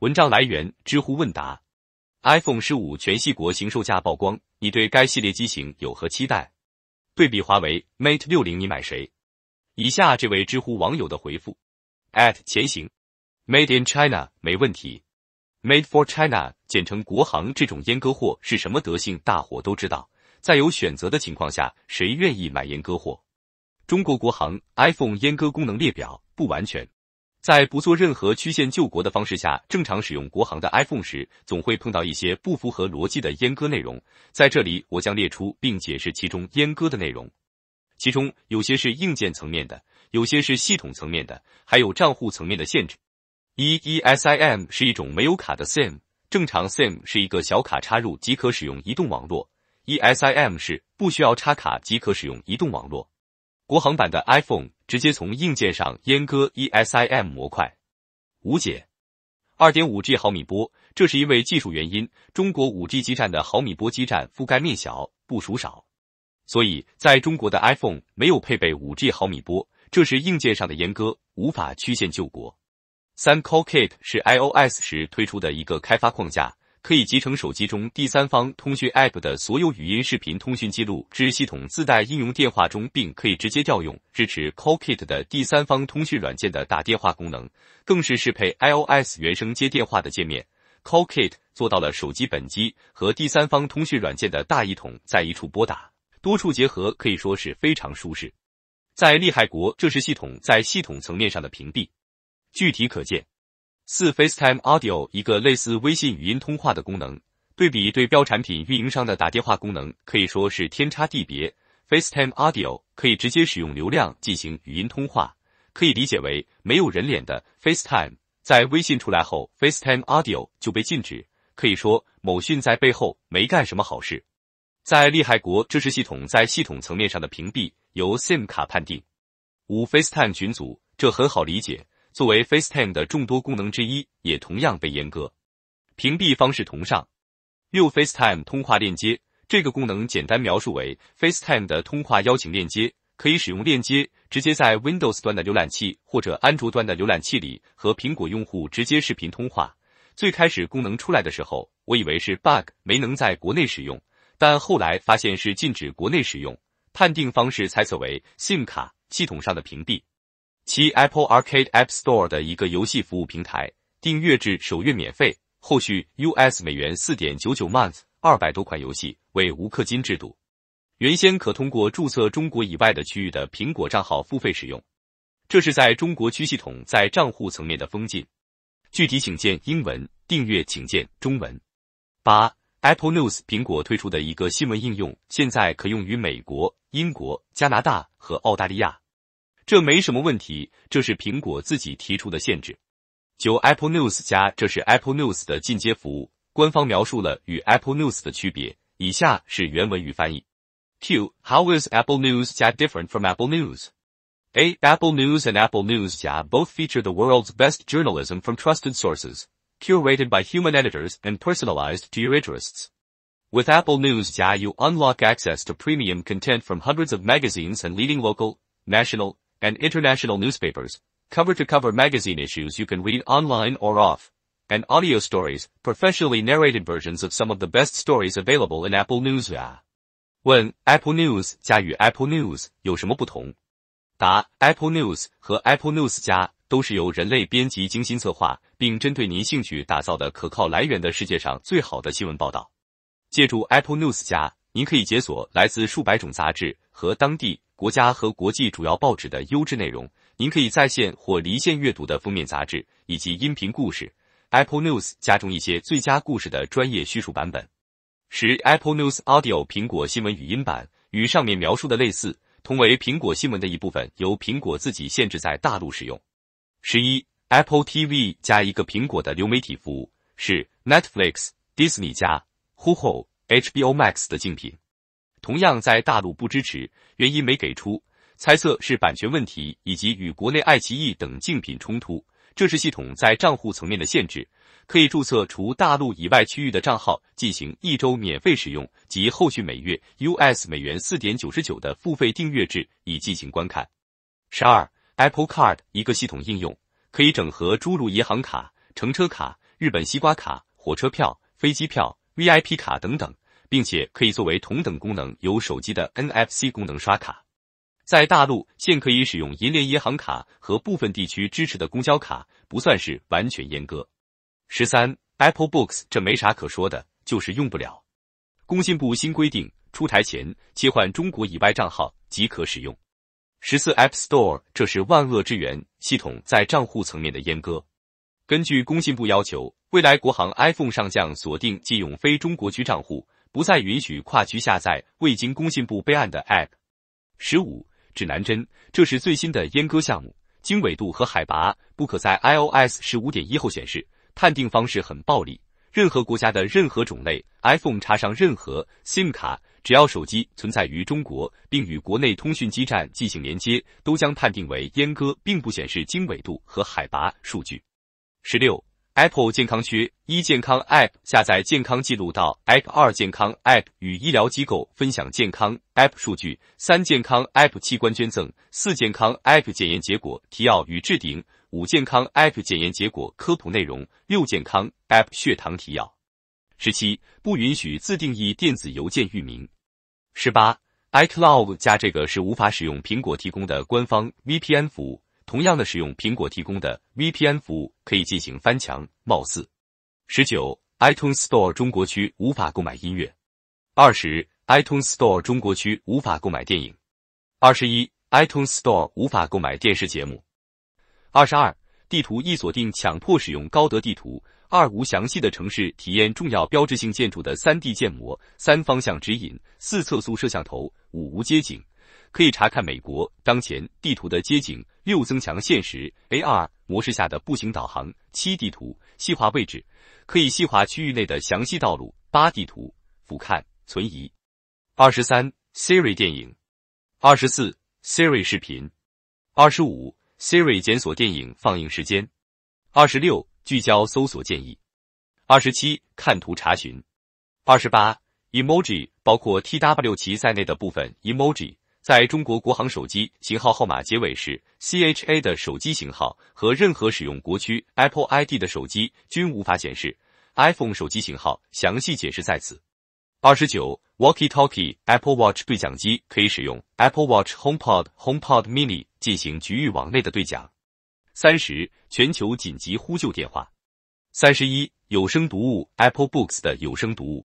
文章来源：知乎问答。iPhone 十五全系国行售价曝光，你对该系列机型有何期待？对比华为 Mate 六零，你买谁？以下这位知乎网友的回复：at 前行，Made in China 没问题，Made for China 简称国行这种阉割货是什么德性？大伙都知道，在有选择的情况下，谁愿意买阉割货？中国国行 iPhone 阉割功能列表不完全。在不做任何曲线救国的方式下，正常使用国行的 iPhone 时，总会碰到一些不符合逻辑的阉割内容。在这里，我将列出并解释其中阉割的内容。其中有些是硬件层面的，有些是系统层面的，还有账户层面的限制。一 eSIM 是一种没有卡的 SIM，正常 SIM 是一个小卡插入即可使用移动网络，eSIM 是不需要插卡即可使用移动网络。国行版的 iPhone。直接从硬件上阉割 e s i m 模块，无解。二点五 G 毫米波，这是因为技术原因，中国五 G 基站的毫米波基站覆盖面小，部署少，所以在中国的 iPhone 没有配备五 G 毫米波，这是硬件上的阉割，无法曲线救国。三 call kit 是 i o s 时推出的一个开发框架。可以集成手机中第三方通讯 App 的所有语音、视频通讯记录至系统自带应用电话中，并可以直接调用支持 CallKit 的第三方通讯软件的打电话功能，更是适配 iOS 原生接电话的界面。CallKit 做到了手机本机和第三方通讯软件的大一统，在一处拨打，多处结合，可以说是非常舒适。在厉害国，这是系统在系统层面上的屏蔽，具体可见。四 FaceTime Audio 一个类似微信语音通话的功能，对比对标产品运营商的打电话功能，可以说是天差地别。FaceTime Audio 可以直接使用流量进行语音通话，可以理解为没有人脸的 FaceTime。在微信出来后，FaceTime Audio 就被禁止，可以说某讯在背后没干什么好事。在厉害国，这是系统在系统层面上的屏蔽，由 SIM 卡判定。五 FaceTime 群组，这很好理解。作为 FaceTime 的众多功能之一，也同样被阉割，屏蔽方式同上。六 FaceTime 通话链接这个功能简单描述为 FaceTime 的通话邀请链接，可以使用链接直接在 Windows 端的浏览器或者安卓端的浏览器里和苹果用户直接视频通话。最开始功能出来的时候，我以为是 bug 没能在国内使用，但后来发现是禁止国内使用，判定方式猜测为 SIM 卡系统上的屏蔽。七 Apple Arcade App Store 的一个游戏服务平台，订阅制首月免费，后续 US 美元四点九九 m o n t h 二百多款游戏为无氪金制度。原先可通过注册中国以外的区域的苹果账号付费使用，这是在中国区系统在账户层面的封禁。具体请见英文订阅，请见中文。八 Apple News 苹果推出的一个新闻应用，现在可用于美国、英国、加拿大和澳大利亚。这没什么问题，这是苹果自己提出的限制。九 Apple News 加，这是 Apple News 的进阶服务，官方描述了与 Apple News 的区别。以下是原文与翻译。Q. How is Apple News 加 different from Apple News? A. Apple News and Apple News 加 both feature the world's best journalism from trusted sources, curated by human editors and personalized to your interests. With Apple News 加, you unlock access to premium content from hundreds of magazines and leading local, national, and international newspapers，cover-to-cover magazine issues，you can read online or off，and audio stories，professionally narrated versions of some of the best stories available in Apple News 加。问 Apple News 加与 Apple News 有什么不同？答 Apple News 和 Apple News 加都是由人类编辑精心策划，并针对您兴趣打造的可靠来源的世界上最好的新闻报道。借助 Apple News 加，您可以解锁来自数百种杂志和当地。国家和国际主要报纸的优质内容，您可以在线或离线阅读的封面杂志以及音频故事。Apple News 加中一些最佳故事的专业叙述版本。十 Apple News Audio 苹果新闻语音版与上面描述的类似，同为苹果新闻的一部分，由苹果自己限制在大陆使用。十一 Apple TV 加一个苹果的流媒体服务是 Netflix、Disney 加 Hulu、HBO Max 的竞品。同样在大陆不支持，原因没给出，猜测是版权问题以及与国内爱奇艺等竞品冲突。这是系统在账户层面的限制，可以注册除大陆以外区域的账号进行一周免费使用及后续每月 US 美元四点九十九的付费订阅制以进行观看。十二 Apple Card 一个系统应用，可以整合诸如银行卡、乘车卡、日本西瓜卡、火车票、飞机票、VIP 卡等等。并且可以作为同等功能，由手机的 NFC 功能刷卡。在大陆现可以使用银联银行卡和部分地区支持的公交卡，不算是完全阉割。十三，Apple Books 这没啥可说的，就是用不了。工信部新规定出台前，切换中国以外账号即可使用。十四，App Store 这是万恶之源，系统在账户层面的阉割。根据工信部要求，未来国行 iPhone 上将锁定，禁用非中国区账户。不再允许跨区下载未经工信部备案的 App。十五指南针，这是最新的阉割项目，经纬度和海拔不可在 iOS 十五点一后显示。判定方式很暴力，任何国家的任何种类 iPhone 插上任何 SIM 卡，只要手机存在于中国并与国内通讯基站进行连接，都将判定为阉割，并不显示经纬度和海拔数据。十六。Apple 健康区一健康 App 下载健康记录到 App 二健康 App 与医疗机构分享健康 App 数据三健康 App 器官捐赠四健康 App 检验结果提要与置顶五健康 App 检验结果科普内容六健康 App 血糖提要十七不允许自定义电子邮件域名十八 iCloud 加这个是无法使用苹果提供的官方 VPN 服务。同样的，使用苹果提供的 VPN 服务可以进行翻墙。貌似，十九，iTunes Store 中国区无法购买音乐。二十，iTunes Store 中国区无法购买电影。二十一，iTunes Store 无法购买电视节目。二十二，地图易锁定，强迫使用高德地图。二无详细的城市体验重要标志性建筑的三 D 建模。三方向指引。四测速摄像头。五无街景，可以查看美国当前地图的街景。六增强现实 （AR） 模式下的步行导航，七地图细化位置，可以细化区域内的详细道路。八地图俯瞰存疑。二十三 Siri 电影，二十四 Siri 视频，二十五 Siri 检索电影放映时间，二十六聚焦搜索建议，二十七看图查询，二十八 Emoji 包括 T W 七在内的部分 Emoji。在中国国行手机型号号码结尾是 CHA 的手机型号和任何使用国区 Apple ID 的手机均无法显示 iPhone 手机型号。详细解释在此。二十九，Walkie Talkie Apple Watch 对讲机可以使用 Apple Watch HomePod HomePod Mini 进行局域网内的对讲。三十，全球紧急呼救电话。三十一，有声读物 Apple Books 的有声读物。